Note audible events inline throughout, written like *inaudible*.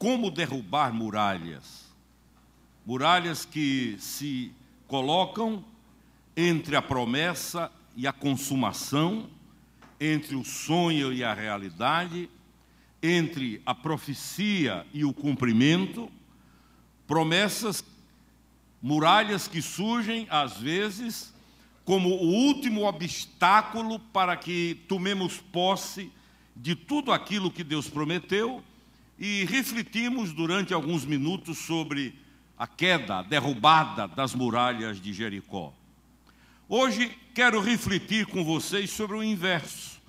Como derrubar muralhas? Muralhas que se colocam entre a promessa e a consumação, entre o sonho e a realidade, entre a profecia e o cumprimento, promessas, muralhas que surgem, às vezes, como o último obstáculo para que tomemos posse de tudo aquilo que Deus prometeu e refletimos durante alguns minutos sobre a queda, a derrubada das muralhas de Jericó. Hoje quero refletir com vocês sobre o inverso: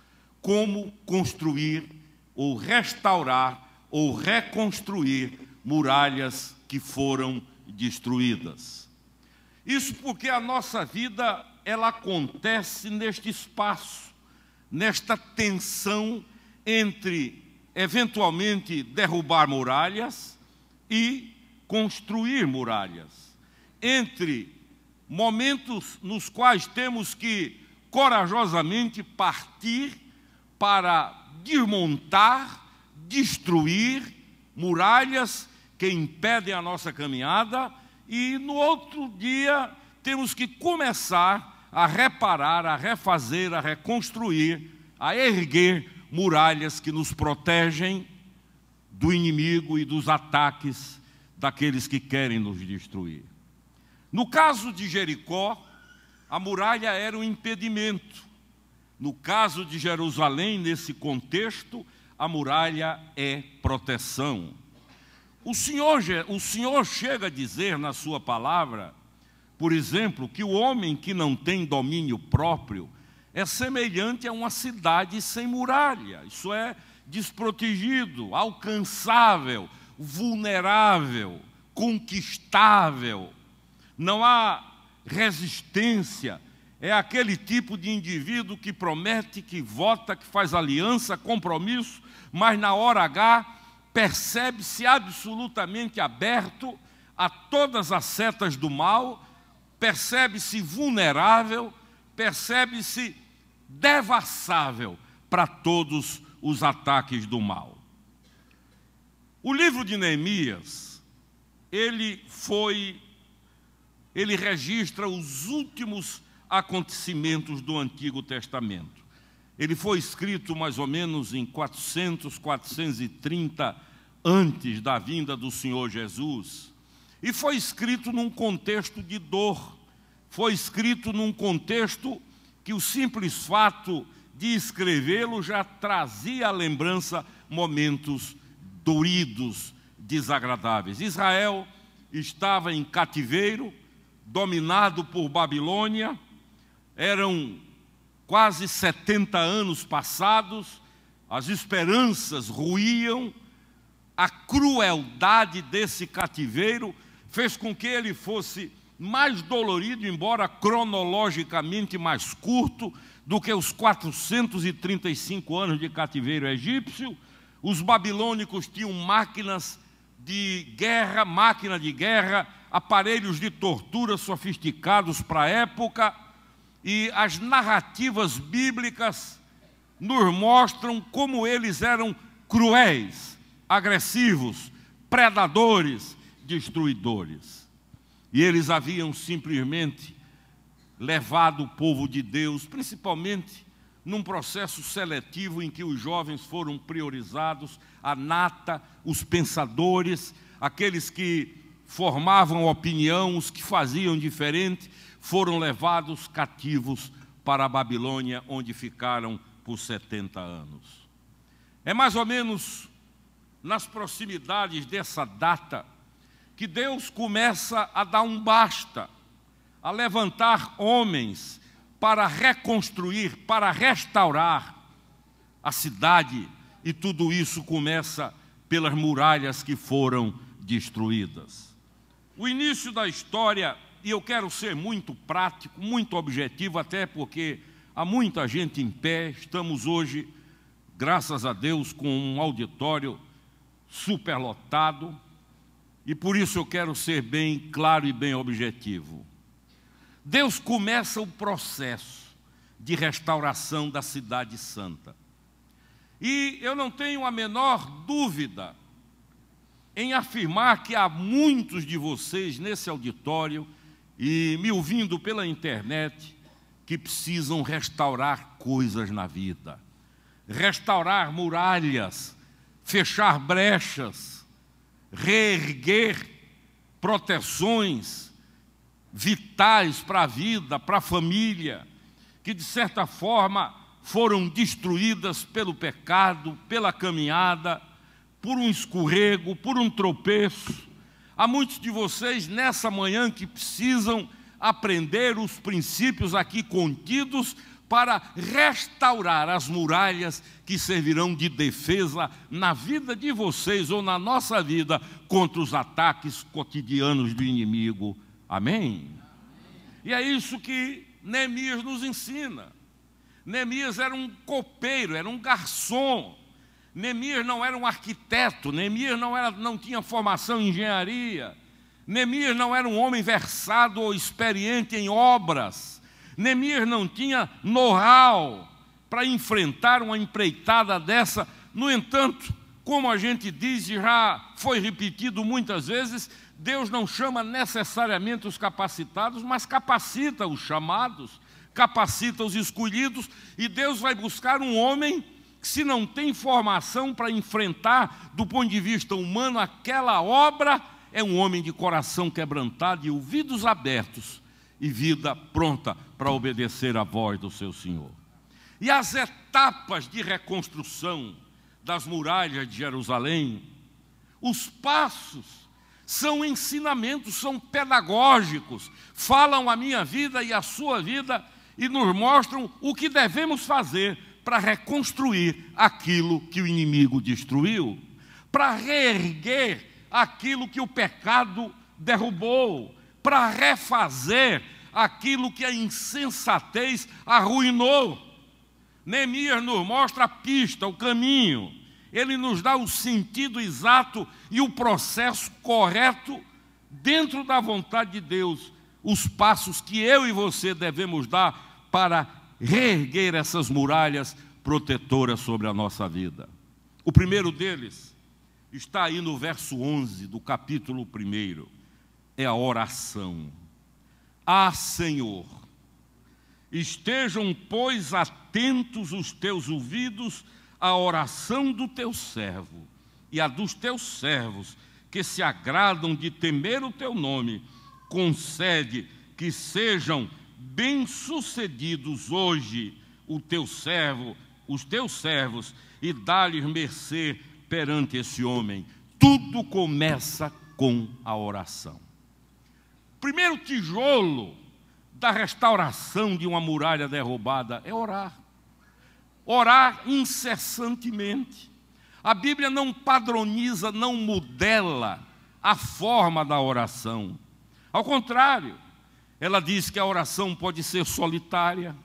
como construir ou restaurar ou reconstruir muralhas que foram destruídas. Isso porque a nossa vida ela acontece neste espaço, nesta tensão entre eventualmente derrubar muralhas e construir muralhas. Entre momentos nos quais temos que corajosamente partir para desmontar, destruir muralhas que impedem a nossa caminhada, e no outro dia temos que começar a reparar, a refazer, a reconstruir, a erguer muralhas que nos protegem do inimigo e dos ataques daqueles que querem nos destruir. No caso de Jericó, a muralha era um impedimento. No caso de Jerusalém, nesse contexto, a muralha é proteção. O Senhor, o senhor chega a dizer na sua palavra, por exemplo, que o homem que não tem domínio próprio, é semelhante a uma cidade sem muralha. Isso é desprotegido, alcançável, vulnerável, conquistável. Não há resistência. É aquele tipo de indivíduo que promete, que vota, que faz aliança, compromisso, mas na hora H percebe-se absolutamente aberto a todas as setas do mal, percebe-se vulnerável, percebe-se devassável para todos os ataques do mal. O livro de Neemias, ele foi ele registra os últimos acontecimentos do Antigo Testamento. Ele foi escrito mais ou menos em 400, 430 antes da vinda do Senhor Jesus, e foi escrito num contexto de dor, foi escrito num contexto que o simples fato de escrevê-lo já trazia à lembrança momentos doridos, desagradáveis. Israel estava em cativeiro, dominado por Babilônia, eram quase 70 anos passados, as esperanças ruíam, a crueldade desse cativeiro fez com que ele fosse mais dolorido, embora cronologicamente mais curto do que os 435 anos de cativeiro egípcio, os babilônicos tinham máquinas de guerra, máquina de guerra, aparelhos de tortura sofisticados para a época, e as narrativas bíblicas nos mostram como eles eram cruéis, agressivos, predadores, destruidores. E eles haviam simplesmente levado o povo de Deus, principalmente num processo seletivo em que os jovens foram priorizados, a nata, os pensadores, aqueles que formavam opinião, os que faziam diferente, foram levados cativos para a Babilônia, onde ficaram por 70 anos. É mais ou menos nas proximidades dessa data que Deus começa a dar um basta, a levantar homens para reconstruir, para restaurar a cidade, e tudo isso começa pelas muralhas que foram destruídas. O início da história, e eu quero ser muito prático, muito objetivo, até porque há muita gente em pé, estamos hoje, graças a Deus, com um auditório superlotado e por isso eu quero ser bem claro e bem objetivo. Deus começa o processo de restauração da Cidade Santa. E eu não tenho a menor dúvida em afirmar que há muitos de vocês nesse auditório e me ouvindo pela internet que precisam restaurar coisas na vida, restaurar muralhas, fechar brechas reerguer proteções vitais para a vida, para a família, que de certa forma foram destruídas pelo pecado, pela caminhada, por um escorrego, por um tropeço. Há muitos de vocês nessa manhã que precisam aprender os princípios aqui contidos para restaurar as muralhas que servirão de defesa na vida de vocês ou na nossa vida contra os ataques cotidianos do inimigo. Amém? E é isso que Neemias nos ensina. Neemias era um copeiro, era um garçom. Neemias não era um arquiteto, Neemias não, era, não tinha formação em engenharia, Neemias não era um homem versado ou experiente em obras. Neemias não tinha know-how para enfrentar uma empreitada dessa. No entanto, como a gente diz e já foi repetido muitas vezes, Deus não chama necessariamente os capacitados, mas capacita os chamados, capacita os escolhidos, e Deus vai buscar um homem que, se não tem formação para enfrentar, do ponto de vista humano, aquela obra, é um homem de coração quebrantado e ouvidos abertos e vida pronta para obedecer à voz do seu Senhor. E as etapas de reconstrução das muralhas de Jerusalém, os passos são ensinamentos, são pedagógicos, falam a minha vida e a sua vida e nos mostram o que devemos fazer para reconstruir aquilo que o inimigo destruiu, para reerguer aquilo que o pecado derrubou, para refazer aquilo que a insensatez arruinou. Neemias nos mostra a pista, o caminho. Ele nos dá o sentido exato e o processo correto dentro da vontade de Deus, os passos que eu e você devemos dar para reerguer essas muralhas protetoras sobre a nossa vida. O primeiro deles está aí no verso 11 do capítulo 1, é a oração. Ah, Senhor, estejam, pois, atentos os teus ouvidos à oração do teu servo e a dos teus servos, que se agradam de temer o teu nome. Concede que sejam bem-sucedidos hoje o teu servo, os teus servos, e dá-lhes mercê perante esse homem. Tudo começa com a oração primeiro tijolo da restauração de uma muralha derrubada é orar. Orar incessantemente. A Bíblia não padroniza, não modela a forma da oração. Ao contrário, ela diz que a oração pode ser solitária,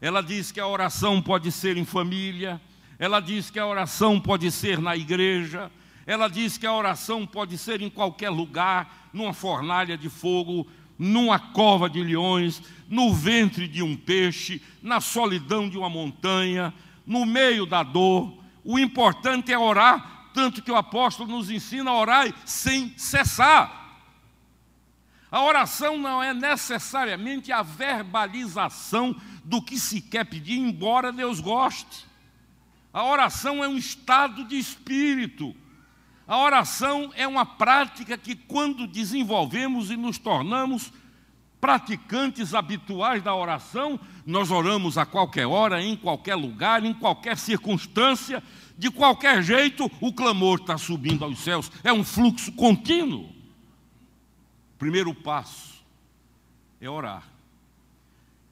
ela diz que a oração pode ser em família, ela diz que a oração pode ser na igreja, ela diz que a oração pode ser em qualquer lugar, numa fornalha de fogo, numa cova de leões, no ventre de um peixe, na solidão de uma montanha, no meio da dor. O importante é orar, tanto que o apóstolo nos ensina a orar sem cessar. A oração não é necessariamente a verbalização do que se quer pedir, embora Deus goste. A oração é um estado de espírito. A oração é uma prática que, quando desenvolvemos e nos tornamos praticantes habituais da oração, nós oramos a qualquer hora, em qualquer lugar, em qualquer circunstância, de qualquer jeito, o clamor está subindo aos céus, é um fluxo contínuo. Primeiro passo é orar.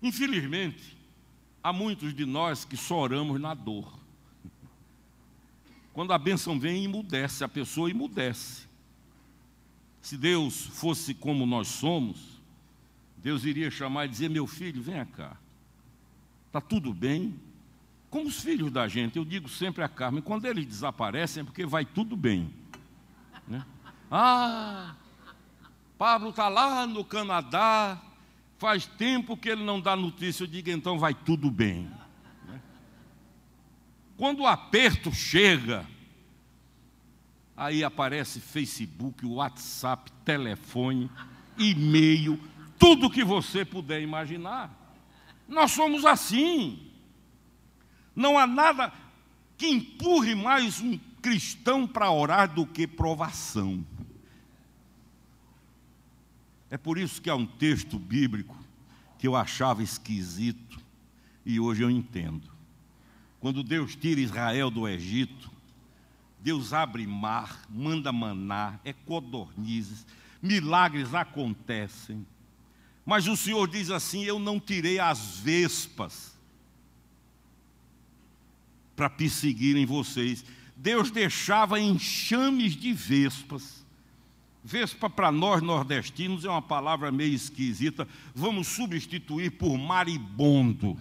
Infelizmente, há muitos de nós que só oramos na dor. Quando a bênção vem, emudece, a pessoa emudece. Se Deus fosse como nós somos, Deus iria chamar e dizer: Meu filho, vem cá, está tudo bem? Como os filhos da gente, eu digo sempre a Carmen: quando eles desaparecem é porque vai tudo bem. Né? Ah, Pablo está lá no Canadá, faz tempo que ele não dá notícia. Eu digo: então vai tudo bem. Quando o aperto chega, aí aparece Facebook, WhatsApp, telefone, e-mail, tudo que você puder imaginar. Nós somos assim. Não há nada que empurre mais um cristão para orar do que provação. É por isso que há um texto bíblico que eu achava esquisito e hoje eu entendo. Quando Deus tira Israel do Egito, Deus abre mar, manda maná, é codornizes, milagres acontecem. Mas o Senhor diz assim: Eu não tirei as vespas para perseguirem vocês. Deus deixava enxames de vespas. Vespa para nós nordestinos é uma palavra meio esquisita. Vamos substituir por maribondo,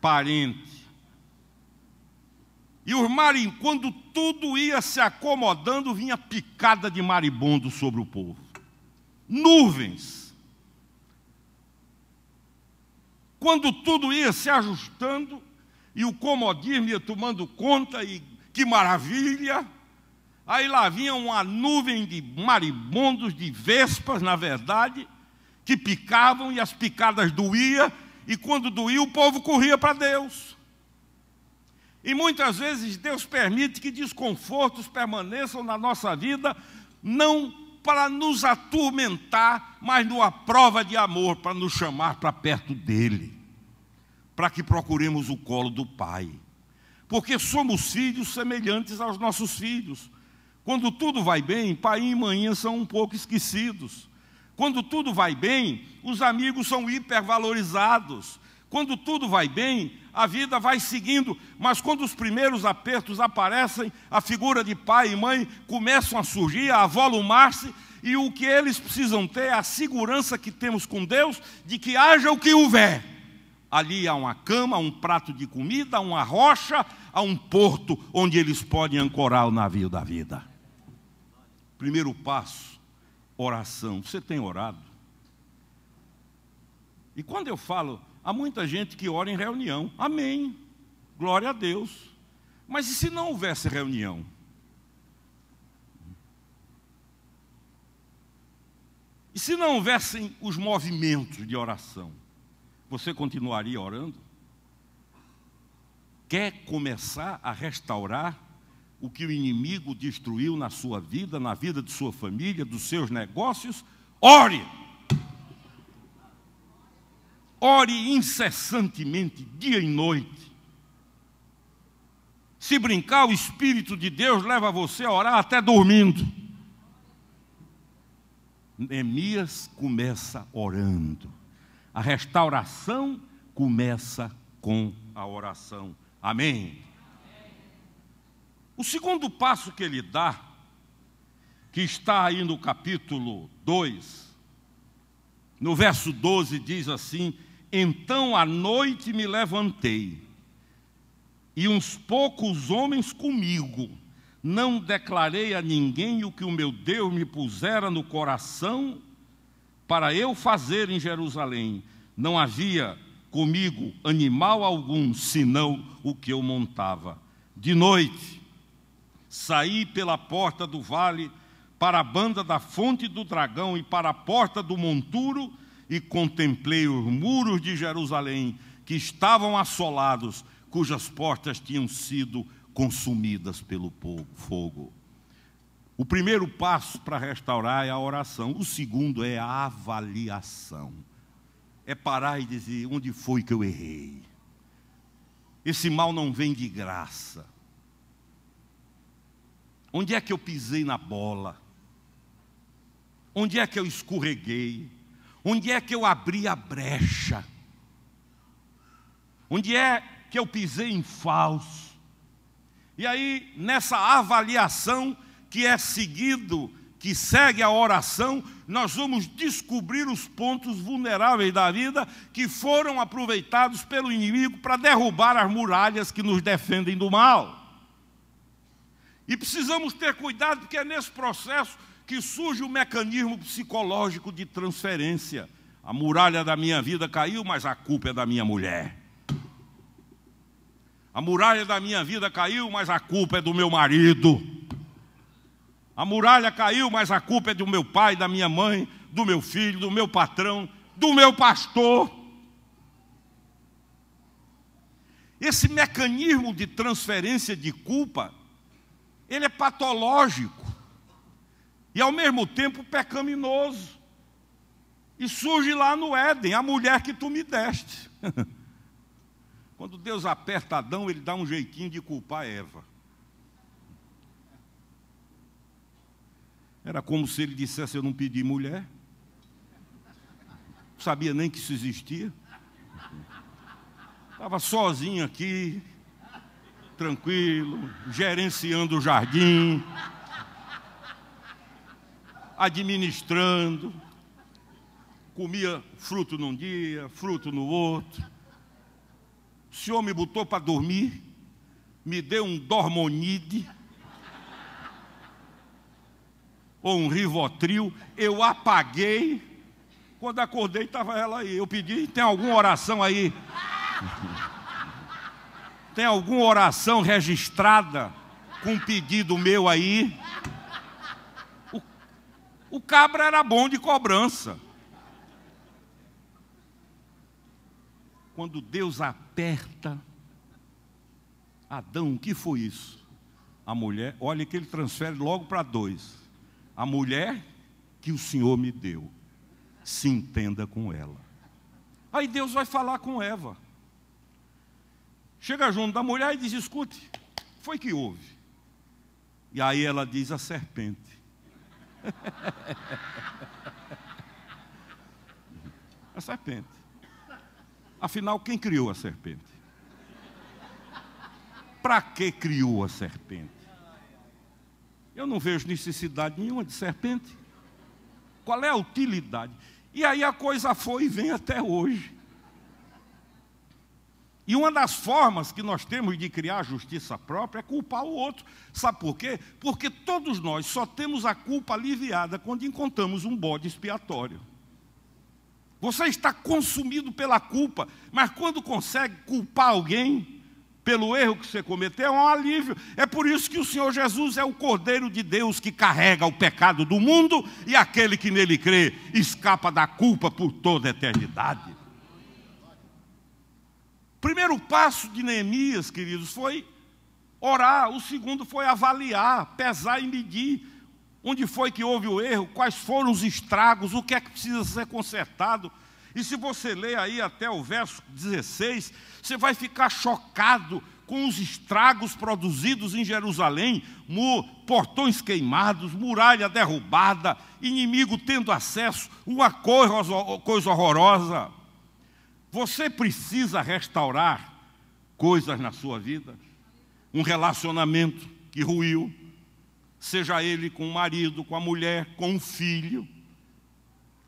parente. E o marinho, quando tudo ia se acomodando, vinha picada de maribondo sobre o povo. Nuvens. Quando tudo ia se ajustando e o comodismo ia tomando conta, e que maravilha! Aí lá vinha uma nuvem de maribondos, de vespas, na verdade, que picavam e as picadas doía, e quando doía o povo corria para Deus. E muitas vezes Deus permite que desconfortos permaneçam na nossa vida, não para nos atormentar, mas numa prova de amor, para nos chamar para perto dele, para que procuremos o colo do Pai. Porque somos filhos semelhantes aos nossos filhos. Quando tudo vai bem, pai e mãe são um pouco esquecidos. Quando tudo vai bem, os amigos são hipervalorizados. Quando tudo vai bem, a vida vai seguindo, mas quando os primeiros apertos aparecem, a figura de pai e mãe começam a surgir, a avolumar-se, e o que eles precisam ter é a segurança que temos com Deus de que haja o que houver. Ali há uma cama, um prato de comida, uma rocha, há um porto onde eles podem ancorar o navio da vida. Primeiro passo, oração. Você tem orado? E quando eu falo Há muita gente que ora em reunião. Amém. Glória a Deus. Mas e se não houvesse reunião? E se não houvessem os movimentos de oração? Você continuaria orando? Quer começar a restaurar o que o inimigo destruiu na sua vida, na vida de sua família, dos seus negócios? Ore! Ore incessantemente, dia e noite. Se brincar, o Espírito de Deus leva você a orar até dormindo. Neemias começa orando. A restauração começa com a oração. Amém. O segundo passo que ele dá, que está aí no capítulo 2, no verso 12 diz assim: então à noite me levantei, e uns poucos homens comigo. Não declarei a ninguém o que o meu Deus me pusera no coração para eu fazer em Jerusalém. Não havia comigo animal algum, senão o que eu montava. De noite, saí pela porta do vale para a banda da fonte do dragão e para a porta do monturo e contemplei os muros de Jerusalém que estavam assolados, cujas portas tinham sido consumidas pelo fogo. O primeiro passo para restaurar é a oração, o segundo é a avaliação. É parar e dizer: onde foi que eu errei? Esse mal não vem de graça. Onde é que eu pisei na bola? Onde é que eu escorreguei? Onde é que eu abri a brecha? Onde é que eu pisei em falso? E aí, nessa avaliação que é seguido, que segue a oração, nós vamos descobrir os pontos vulneráveis da vida que foram aproveitados pelo inimigo para derrubar as muralhas que nos defendem do mal. E precisamos ter cuidado, porque é nesse processo que surge o um mecanismo psicológico de transferência. A muralha da minha vida caiu, mas a culpa é da minha mulher. A muralha da minha vida caiu, mas a culpa é do meu marido. A muralha caiu, mas a culpa é do meu pai, da minha mãe, do meu filho, do meu patrão, do meu pastor. Esse mecanismo de transferência de culpa, ele é patológico e ao mesmo tempo pecaminoso. E surge lá no Éden a mulher que tu me deste. *laughs* Quando Deus aperta Adão, ele dá um jeitinho de culpar Eva. Era como se ele dissesse: Eu não pedi mulher. Não sabia nem que isso existia. Estava sozinho aqui, tranquilo, gerenciando o jardim administrando, comia fruto num dia, fruto no outro. O senhor me botou para dormir, me deu um dormonide ou um rivotril, eu apaguei. Quando acordei, estava ela aí. Eu pedi, tem alguma oração aí? *laughs* tem alguma oração registrada com pedido meu aí? O cabra era bom de cobrança. Quando Deus aperta, Adão, o que foi isso? A mulher, olha que ele transfere logo para dois. A mulher que o Senhor me deu, se entenda com ela. Aí Deus vai falar com Eva. Chega junto da mulher e diz: escute, foi que houve. E aí ela diz: a serpente *laughs* a serpente. Afinal, quem criou a serpente? Para que criou a serpente? Eu não vejo necessidade nenhuma de serpente. Qual é a utilidade? E aí a coisa foi e vem até hoje. E uma das formas que nós temos de criar justiça própria é culpar o outro. Sabe por quê? Porque todos nós só temos a culpa aliviada quando encontramos um bode expiatório. Você está consumido pela culpa, mas quando consegue culpar alguém pelo erro que você cometeu, é um alívio. É por isso que o Senhor Jesus é o Cordeiro de Deus que carrega o pecado do mundo e aquele que nele crê escapa da culpa por toda a eternidade primeiro passo de Neemias, queridos, foi orar, o segundo foi avaliar, pesar e medir. Onde foi que houve o erro? Quais foram os estragos? O que é que precisa ser consertado? E se você ler aí até o verso 16, você vai ficar chocado com os estragos produzidos em Jerusalém, portões queimados, muralha derrubada, inimigo tendo acesso, uma coisa horrorosa. Você precisa restaurar coisas na sua vida, um relacionamento que ruiu, seja ele com o marido, com a mulher, com o filho.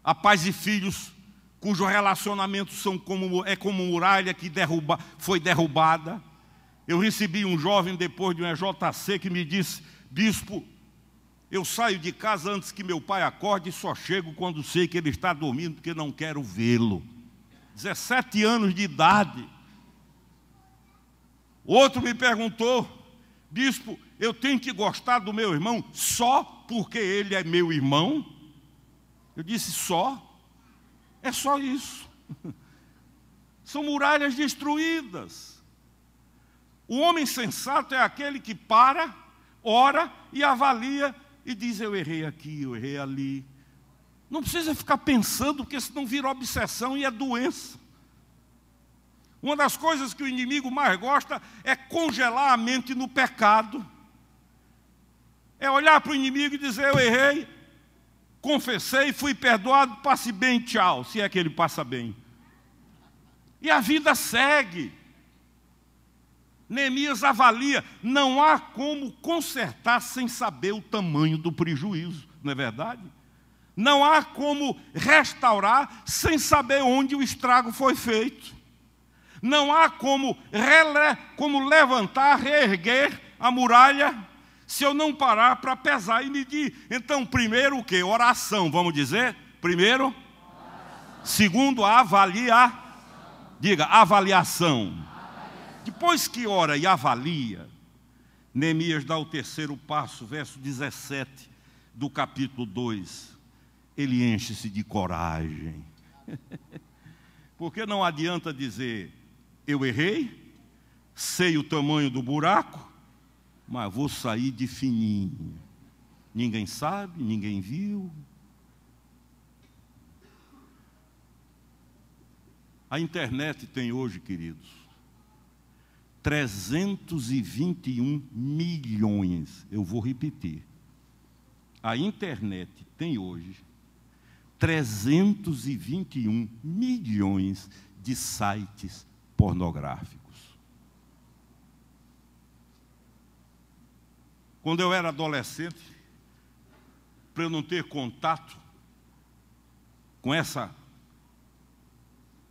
A paz e filhos cujos relacionamentos são como, é como muralha que derruba, foi derrubada. Eu recebi um jovem depois de um EJC que me disse: Bispo, eu saio de casa antes que meu pai acorde e só chego quando sei que ele está dormindo, porque não quero vê-lo. 17 anos de idade. Outro me perguntou, bispo, eu tenho que gostar do meu irmão só porque ele é meu irmão? Eu disse, só? É só isso. *laughs* São muralhas destruídas. O homem sensato é aquele que para, ora e avalia e diz: Eu errei aqui, eu errei ali, não precisa ficar pensando, porque senão vira obsessão e é doença. Uma das coisas que o inimigo mais gosta é congelar a mente no pecado. É olhar para o inimigo e dizer: Eu errei, confessei, fui perdoado, passe bem, tchau, se é que ele passa bem. E a vida segue. Neemias avalia: não há como consertar sem saber o tamanho do prejuízo, não é verdade? Não há como restaurar sem saber onde o estrago foi feito. Não há como, rele, como levantar, reerguer a muralha se eu não parar para pesar e medir. Então, primeiro o que? Oração, vamos dizer? Primeiro. Oração. Segundo, avaliar. Diga, avaliação. avaliação. Depois que ora e avalia, Neemias dá o terceiro passo, verso 17 do capítulo 2 ele enche-se de coragem. *laughs* Porque não adianta dizer, eu errei, sei o tamanho do buraco, mas vou sair de fininho. Ninguém sabe, ninguém viu. A internet tem hoje, queridos, 321 milhões. Eu vou repetir. A internet tem hoje 321 milhões de sites pornográficos. Quando eu era adolescente, para eu não ter contato com essa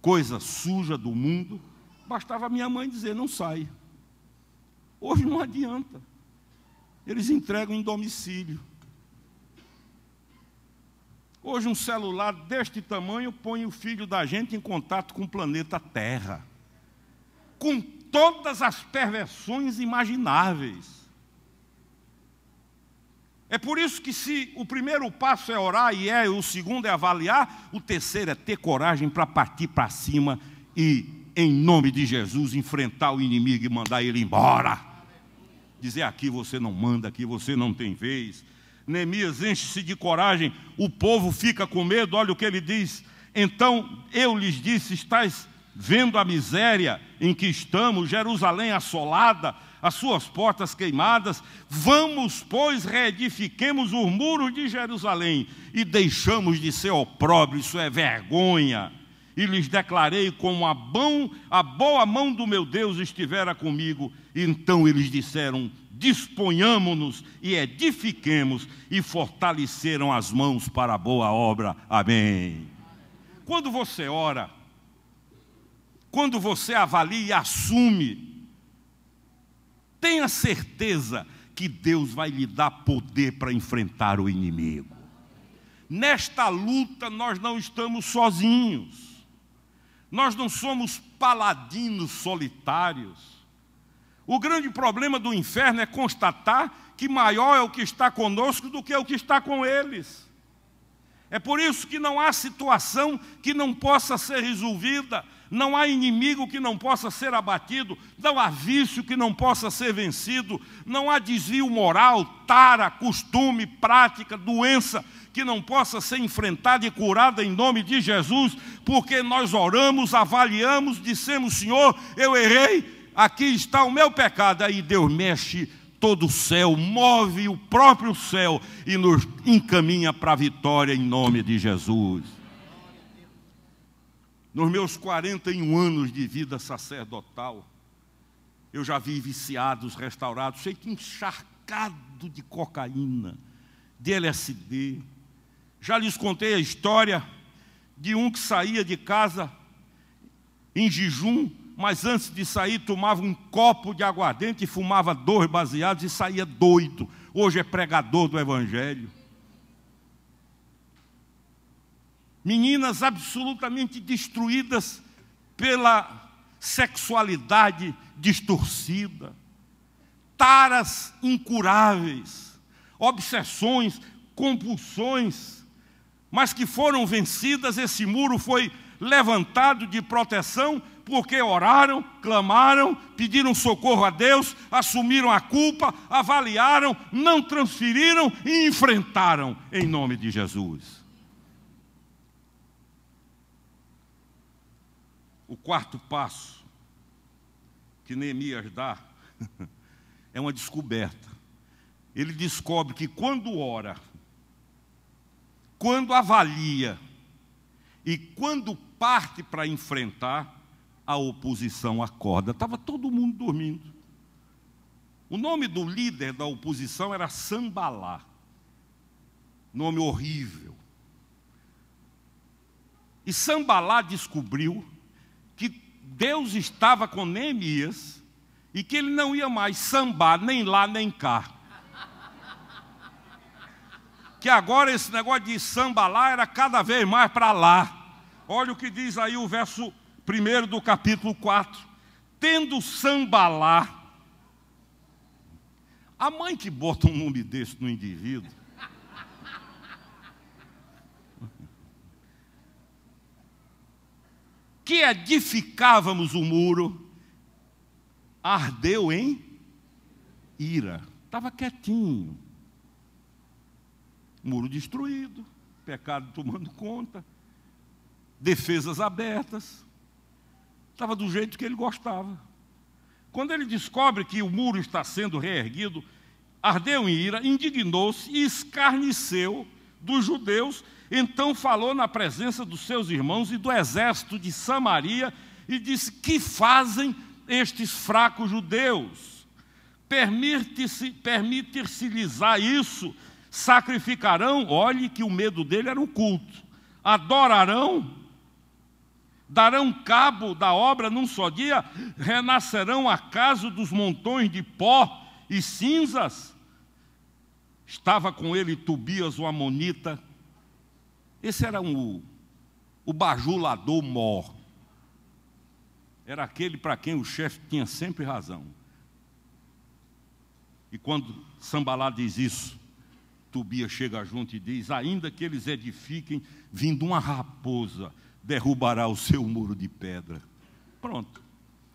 coisa suja do mundo, bastava minha mãe dizer: não sai. Hoje não adianta. Eles entregam em domicílio. Hoje, um celular deste tamanho põe o filho da gente em contato com o planeta Terra, com todas as perversões imagináveis. É por isso que, se o primeiro passo é orar e é, o segundo é avaliar, o terceiro é ter coragem para partir para cima e, em nome de Jesus, enfrentar o inimigo e mandar ele embora. Dizer aqui você não manda, aqui você não tem vez. Neemias enche-se de coragem, o povo fica com medo, olha o que ele diz. Então eu lhes disse: Estais vendo a miséria em que estamos, Jerusalém assolada, as suas portas queimadas, vamos, pois, reedifiquemos o muro de Jerusalém e deixamos de ser opróbrio, isso é vergonha. E lhes declarei como a, bom, a boa mão do meu Deus estivera comigo. Então eles disseram: disponhamos-nos e edifiquemos e fortaleceram as mãos para a boa obra. Amém. Quando você ora, quando você avalia e assume, tenha certeza que Deus vai lhe dar poder para enfrentar o inimigo. Nesta luta nós não estamos sozinhos. Nós não somos paladinos solitários o grande problema do inferno é constatar que maior é o que está conosco do que o que está com eles. É por isso que não há situação que não possa ser resolvida, não há inimigo que não possa ser abatido, não há vício que não possa ser vencido, não há desvio moral, tara, costume, prática, doença que não possa ser enfrentada e curada em nome de Jesus, porque nós oramos, avaliamos, dissemos, Senhor, eu errei, aqui está o meu pecado. Aí Deus mexe todo o céu, move o próprio céu e nos encaminha para a vitória em nome de Jesus. Nos meus 41 anos de vida sacerdotal, eu já vi viciados restaurados, feito encharcado de cocaína, de LSD. Já lhes contei a história de um que saía de casa em jejum mas antes de sair tomava um copo de aguardente e fumava dois baseados e saía doido. Hoje é pregador do Evangelho. Meninas absolutamente destruídas pela sexualidade distorcida, taras incuráveis, obsessões, compulsões, mas que foram vencidas. Esse muro foi levantado de proteção porque oraram, clamaram, pediram socorro a Deus, assumiram a culpa, avaliaram, não transferiram e enfrentaram em nome de Jesus. O quarto passo que Neemias dá *laughs* é uma descoberta. Ele descobre que quando ora, quando avalia e quando parte para enfrentar, a oposição acorda. Estava todo mundo dormindo. O nome do líder da oposição era Sambalá. Nome horrível. E Sambalá descobriu que Deus estava com Neemias e que ele não ia mais sambar nem lá nem cá. Que agora esse negócio de sambalá era cada vez mais para lá. Olha o que diz aí o verso primeiro do capítulo 4. Tendo Sambalá, a mãe que bota um nome desse no indivíduo, que edificávamos o muro, ardeu em ira. Estava quietinho. Muro destruído, pecado tomando conta, defesas abertas. Estava do jeito que ele gostava. Quando ele descobre que o muro está sendo reerguido, ardeu em ira, indignou-se e escarneceu dos judeus. Então falou na presença dos seus irmãos e do exército de Samaria e disse: Que fazem estes fracos judeus? Permite-se, permitir-se-lhes isso? Sacrificarão? Olhe que o medo dele era o culto. Adorarão? darão cabo da obra num só dia? Renascerão acaso dos montões de pó e cinzas? Estava com ele Tubias o Amonita. Esse era um, o bajulador mor. Era aquele para quem o chefe tinha sempre razão. E quando Sambalá diz isso, Tubias chega junto e diz: Ainda que eles edifiquem, vindo uma raposa, derrubará o seu muro de pedra. Pronto.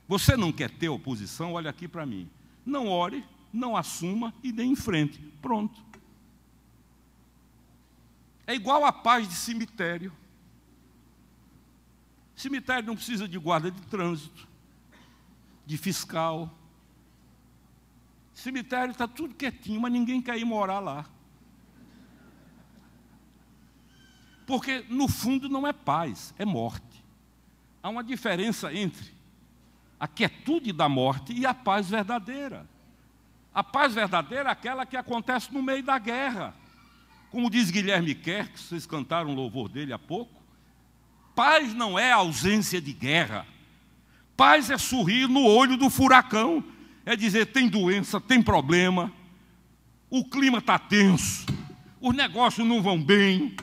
Você não quer ter oposição? Olha aqui para mim. Não ore, não assuma e dê em frente. Pronto. É igual a paz de cemitério. Cemitério não precisa de guarda de trânsito, de fiscal. Cemitério está tudo quietinho, mas ninguém quer ir morar lá. Porque, no fundo, não é paz, é morte. Há uma diferença entre a quietude da morte e a paz verdadeira. A paz verdadeira é aquela que acontece no meio da guerra. Como diz Guilherme Kerr, que vocês cantaram o louvor dele há pouco, paz não é ausência de guerra. Paz é sorrir no olho do furacão, é dizer tem doença, tem problema, o clima está tenso, os negócios não vão bem,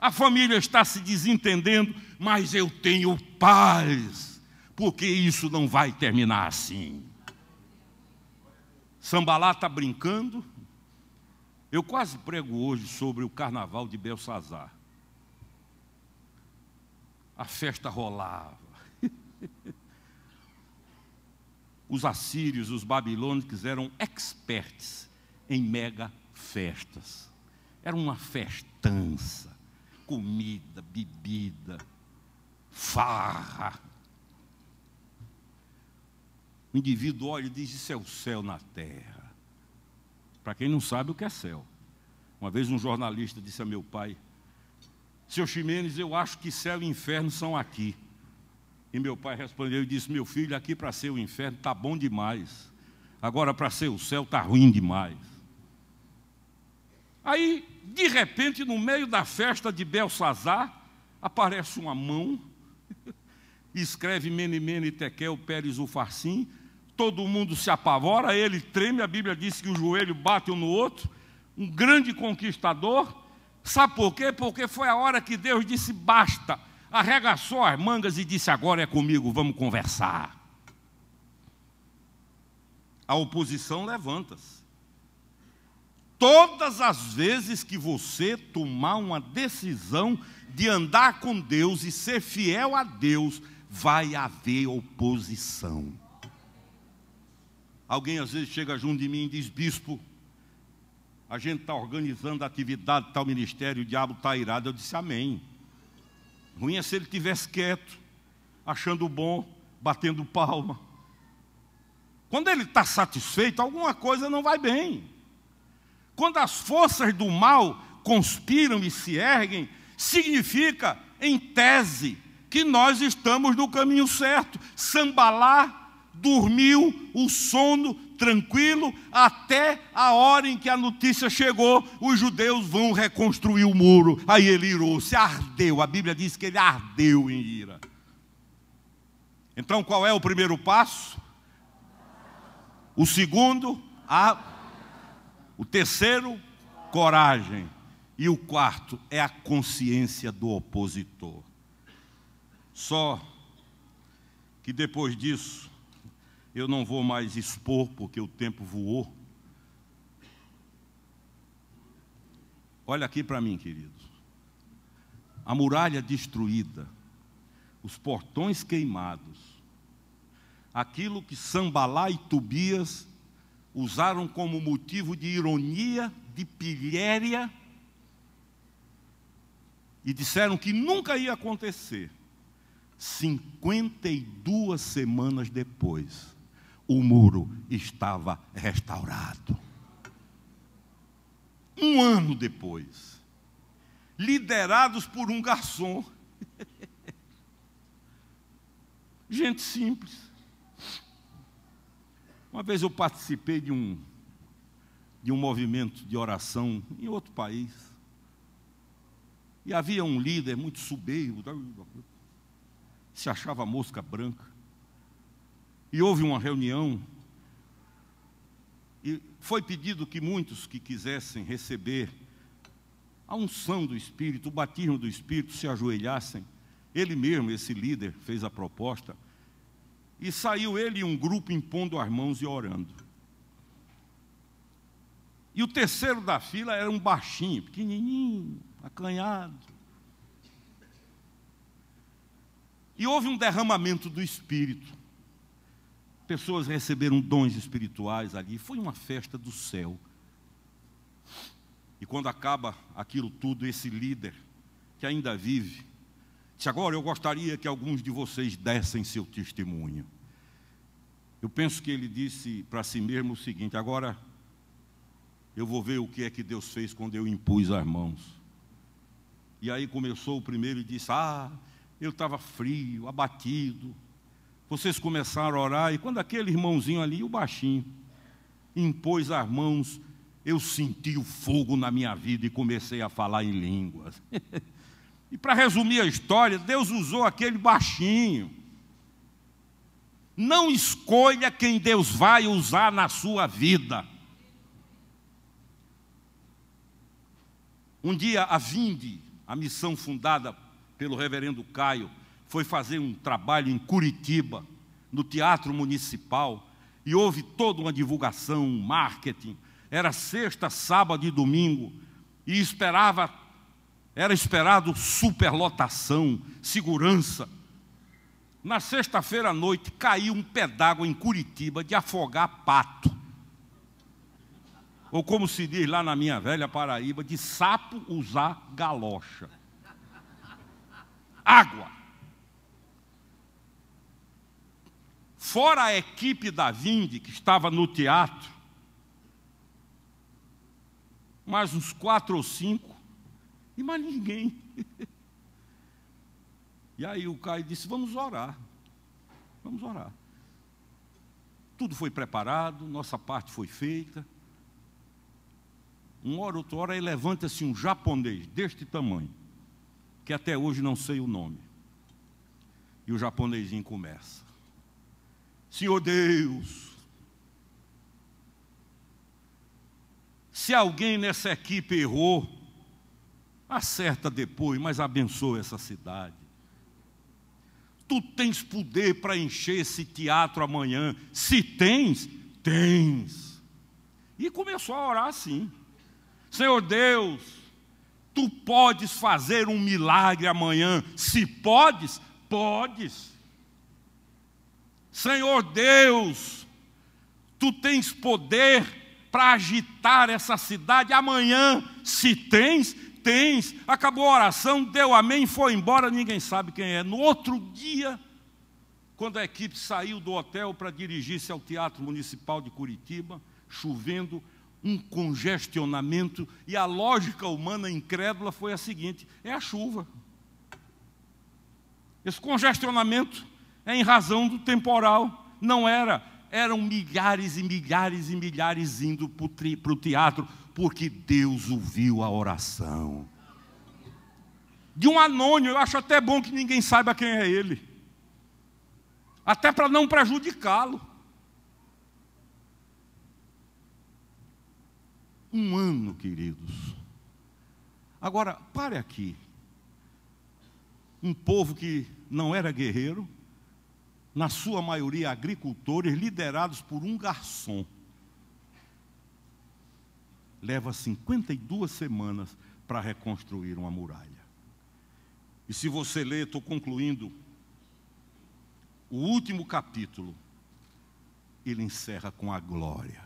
a família está se desentendendo, mas eu tenho paz, porque isso não vai terminar assim. Sambalá está brincando. Eu quase prego hoje sobre o carnaval de Belsazar. A festa rolava. *laughs* Os assírios, os babilônicos eram expertos em mega festas. Era uma festança comida, bebida, farra. O indivíduo olha e diz: Isso é o céu na terra. Para quem não sabe o que é céu. Uma vez um jornalista disse a meu pai: Seu Ximenes, eu acho que céu e inferno são aqui. E meu pai respondeu e disse: Meu filho, aqui para ser o inferno está bom demais. Agora para ser o céu está ruim demais. Aí de repente, no meio da festa de Belsazar, aparece uma mão, *laughs* escreve Mene, Mene, Tekel, Pérez, Ufarsim, todo mundo se apavora, ele treme, a Bíblia diz que o joelho bate um no outro, um grande conquistador, sabe por quê? Porque foi a hora que Deus disse basta, arregaçou as mangas e disse agora é comigo, vamos conversar. A oposição levanta-se. Todas as vezes que você tomar uma decisão de andar com Deus e ser fiel a Deus, vai haver oposição. Alguém às vezes chega junto de mim e diz: Bispo, a gente está organizando a atividade de tal ministério, o diabo está irado. Eu disse: Amém. Ruim é se ele tivesse quieto, achando bom, batendo palma. Quando ele está satisfeito, alguma coisa não vai bem. Quando as forças do mal conspiram e se erguem, significa, em tese, que nós estamos no caminho certo. Sambalá dormiu o sono tranquilo até a hora em que a notícia chegou: os judeus vão reconstruir o muro. Aí ele irou-se, ardeu. A Bíblia diz que ele ardeu em ira. Então qual é o primeiro passo? O segundo, a o terceiro, coragem. E o quarto é a consciência do opositor. Só que depois disso, eu não vou mais expor, porque o tempo voou. Olha aqui para mim, queridos. A muralha destruída, os portões queimados, aquilo que Sambalá e tubias usaram como motivo de ironia, de pilhéria, e disseram que nunca ia acontecer. 52 semanas depois, o muro estava restaurado. Um ano depois, liderados por um garçom. *laughs* Gente simples. Uma vez eu participei de um, de um movimento de oração em outro país. E havia um líder muito soberbo, se achava mosca branca. E houve uma reunião e foi pedido que muitos que quisessem receber a unção do Espírito, o batismo do Espírito, se ajoelhassem. Ele mesmo, esse líder, fez a proposta e saiu ele e um grupo impondo as mãos e orando. E o terceiro da fila era um baixinho, pequenininho, acanhado. E houve um derramamento do espírito. Pessoas receberam dons espirituais ali. Foi uma festa do céu. E quando acaba aquilo tudo, esse líder que ainda vive, Disse, agora eu gostaria que alguns de vocês dessem seu testemunho. Eu penso que ele disse para si mesmo o seguinte: agora eu vou ver o que é que Deus fez quando eu impus as mãos. E aí começou o primeiro e disse: Ah, eu estava frio, abatido. Vocês começaram a orar, e quando aquele irmãozinho ali, o baixinho, impôs as mãos, eu senti o fogo na minha vida e comecei a falar em línguas. *laughs* E para resumir a história, Deus usou aquele baixinho. Não escolha quem Deus vai usar na sua vida. Um dia a Vinde, a missão fundada pelo reverendo Caio, foi fazer um trabalho em Curitiba, no Teatro Municipal, e houve toda uma divulgação, um marketing. Era sexta, sábado e domingo, e esperava era esperado superlotação, segurança. Na sexta-feira à noite caiu um pé d'água em Curitiba de afogar pato. Ou como se diz lá na minha velha Paraíba, de sapo usar galocha. Água. Fora a equipe da Vinde, que estava no teatro, mais uns quatro ou cinco e mais ninguém. *laughs* E aí o Caio disse: Vamos orar. Vamos orar. Tudo foi preparado, nossa parte foi feita. Uma hora, outra hora, aí levanta-se um japonês deste tamanho, que até hoje não sei o nome. E o japonêsinho começa: Senhor Deus, se alguém nessa equipe errou, Acerta depois, mas abençoa essa cidade. Tu tens poder para encher esse teatro amanhã. Se tens, tens. E começou a orar assim: Senhor Deus, tu podes fazer um milagre amanhã. Se podes, podes. Senhor Deus, tu tens poder para agitar essa cidade amanhã. Se tens, tens. Acabou a oração, deu amém, foi embora, ninguém sabe quem é. No outro dia, quando a equipe saiu do hotel para dirigir-se ao Teatro Municipal de Curitiba, chovendo, um congestionamento, e a lógica humana incrédula foi a seguinte: é a chuva. Esse congestionamento é em razão do temporal, não era. Eram milhares e milhares e milhares indo para o teatro porque Deus ouviu a oração. De um anônimo, eu acho até bom que ninguém saiba quem é ele, até para não prejudicá-lo. Um ano, queridos. Agora, pare aqui. Um povo que não era guerreiro, na sua maioria agricultores, liderados por um garçom leva 52 semanas para reconstruir uma muralha. E se você ler, estou concluindo, o último capítulo, ele encerra com a glória.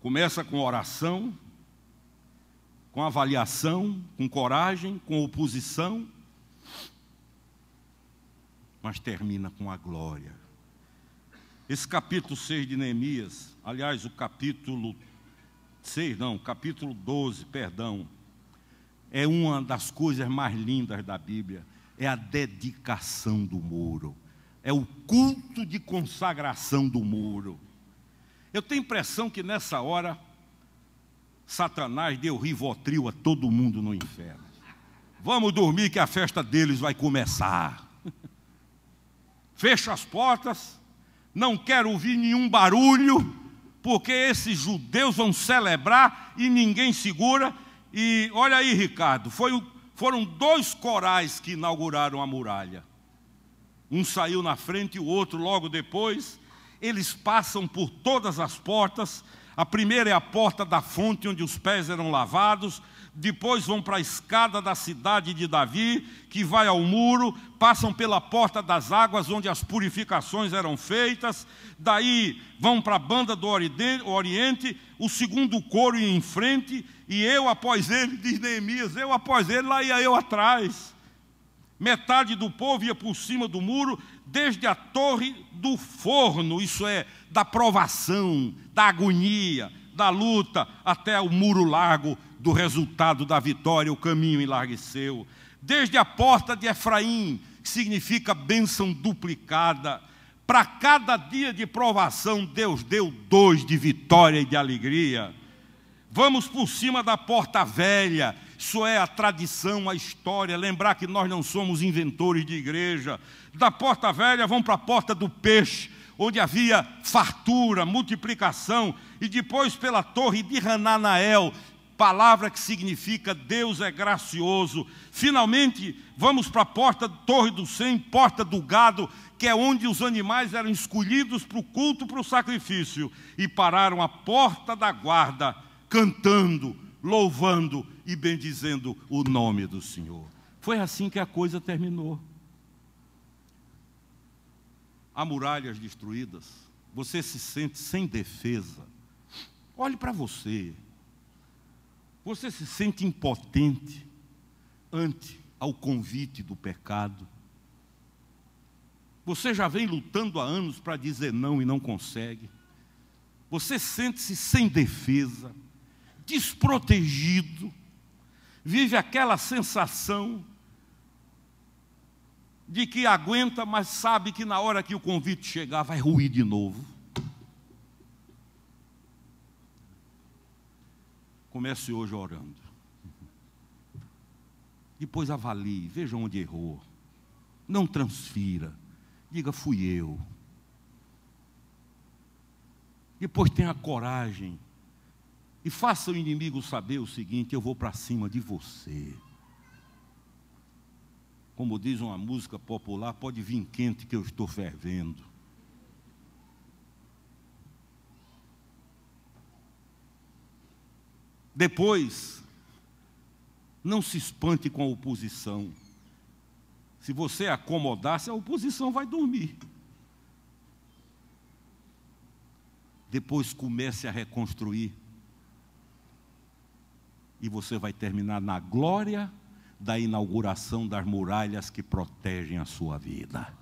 Começa com oração, com avaliação, com coragem, com oposição, mas termina com a glória. Esse capítulo 6 de Neemias, aliás, o capítulo 6 não, capítulo 12, perdão, é uma das coisas mais lindas da Bíblia, é a dedicação do muro, é o culto de consagração do muro. Eu tenho impressão que nessa hora Satanás deu rivotril a todo mundo no inferno. Vamos dormir que a festa deles vai começar. *laughs* Fecha as portas, não quero ouvir nenhum barulho porque esses judeus vão celebrar e ninguém segura. E olha aí, Ricardo, foi, foram dois corais que inauguraram a muralha. Um saiu na frente e o outro logo depois. Eles passam por todas as portas. A primeira é a porta da fonte onde os pés eram lavados depois vão para a escada da cidade de Davi, que vai ao muro, passam pela porta das águas, onde as purificações eram feitas, daí vão para a banda do Oriente, o segundo coro em frente, e eu após ele, *laughs* diz Neemias, eu após ele, lá ia eu atrás. Metade do povo ia por cima do muro, desde a torre do forno, isso é, da provação, da agonia, da luta, até o muro largo do resultado da vitória, o caminho enlargueceu. Desde a porta de Efraim, que significa bênção duplicada, para cada dia de provação, Deus deu dois de vitória e de alegria. Vamos por cima da porta velha, isso é a tradição, a história. Lembrar que nós não somos inventores de igreja. Da porta velha, vamos para a porta do peixe, onde havia fartura, multiplicação, e depois pela torre de Hananael, palavra que significa Deus é gracioso. Finalmente, vamos para a porta da Torre do Sem, porta do gado, que é onde os animais eram escolhidos para o culto, para o sacrifício, e pararam à porta da guarda, cantando, louvando e bendizendo o nome do Senhor. Foi assim que a coisa terminou. Há muralhas destruídas, você se sente sem defesa. Olhe para você, você se sente impotente ante ao convite do pecado? Você já vem lutando há anos para dizer não e não consegue. Você sente-se sem defesa, desprotegido, vive aquela sensação de que aguenta, mas sabe que na hora que o convite chegar vai ruir de novo. Comece hoje orando. Depois avalie, veja onde errou. Não transfira. Diga, fui eu. Depois tenha coragem. E faça o inimigo saber o seguinte: eu vou para cima de você. Como diz uma música popular, pode vir quente que eu estou fervendo. Depois, não se espante com a oposição. Se você acomodasse, a oposição vai dormir. Depois comece a reconstruir. E você vai terminar na glória da inauguração das muralhas que protegem a sua vida.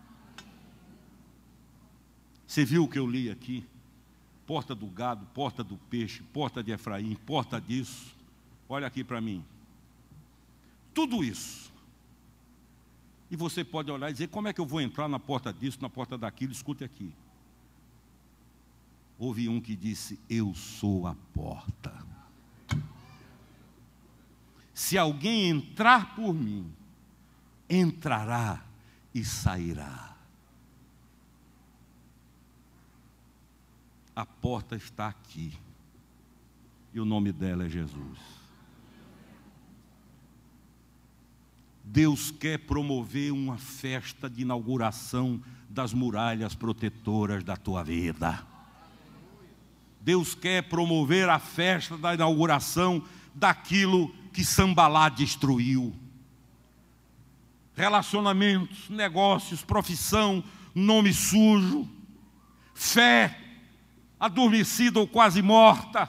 Você viu o que eu li aqui? porta do gado, porta do peixe, porta de Efraim, porta disso. Olha aqui para mim. Tudo isso. E você pode olhar e dizer: como é que eu vou entrar na porta disso, na porta daquilo? Escute aqui. Houve um que disse: Eu sou a porta. Se alguém entrar por mim, entrará e sairá a porta está aqui. E o nome dela é Jesus. Deus quer promover uma festa de inauguração das muralhas protetoras da tua vida. Deus quer promover a festa da inauguração daquilo que Sambalá destruiu. Relacionamentos, negócios, profissão, nome sujo, fé, adormecida ou quase morta,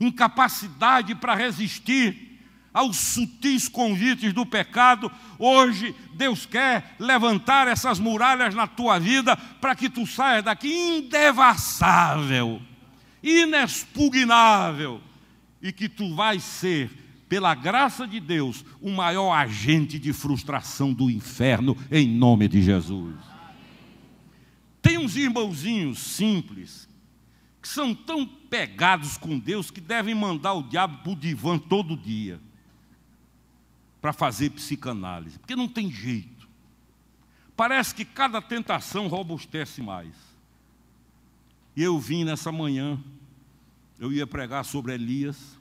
incapacidade para resistir aos sutis convites do pecado, hoje Deus quer levantar essas muralhas na tua vida para que tu saias daqui indevassável, inexpugnável, e que tu vais ser, pela graça de Deus, o maior agente de frustração do inferno, em nome de Jesus. Tem uns irmãozinhos simples que são tão pegados com Deus que devem mandar o diabo para o divã todo dia para fazer psicanálise, porque não tem jeito. Parece que cada tentação robustece mais. E eu vim nessa manhã, eu ia pregar sobre Elias,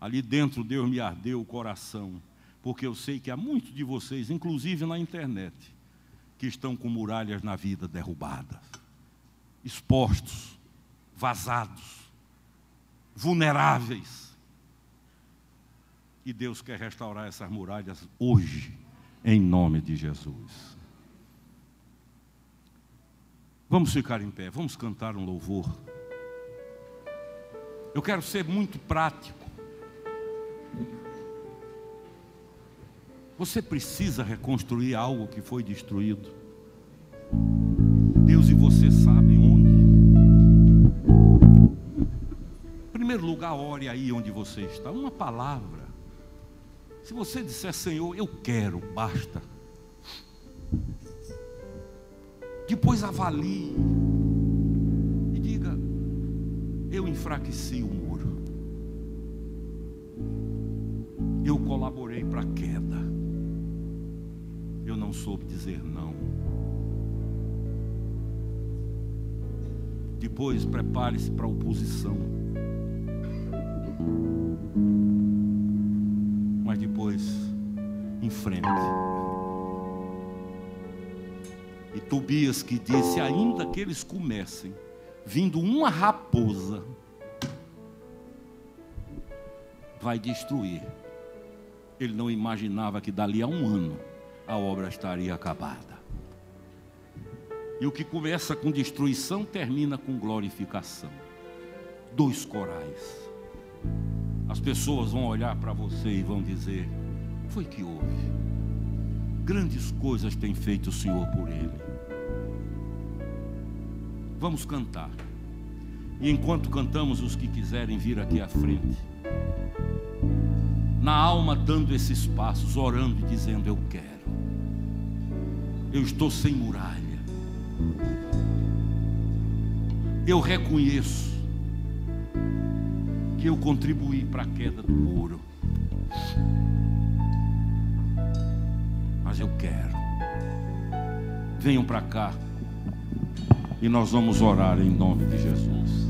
ali dentro Deus me ardeu o coração, porque eu sei que há muitos de vocês, inclusive na internet, que estão com muralhas na vida derrubadas, expostos, vazados, vulneráveis. E Deus quer restaurar essas muralhas hoje, em nome de Jesus. Vamos ficar em pé, vamos cantar um louvor. Eu quero ser muito prático. Você precisa reconstruir algo que foi destruído. Deus e você sabem onde. Em primeiro lugar, ore aí onde você está. Uma palavra. Se você disser, Senhor, eu quero, basta. Depois avalie e diga: eu enfraqueci o muro. Eu colaborei para a queda não soube dizer não. Depois, prepare-se para a oposição. Mas depois, enfrente. E Tobias que disse: ainda que eles comecem, vindo uma raposa, vai destruir. Ele não imaginava que dali a um ano a obra estaria acabada. E o que começa com destruição termina com glorificação. Dois corais. As pessoas vão olhar para você e vão dizer: Foi que houve? Grandes coisas tem feito o Senhor por ele. Vamos cantar. E enquanto cantamos, os que quiserem vir aqui à frente, na alma dando esses passos, orando e dizendo: Eu quero eu estou sem muralha. Eu reconheço que eu contribuí para a queda do muro. Mas eu quero. Venham para cá e nós vamos orar em nome de Jesus.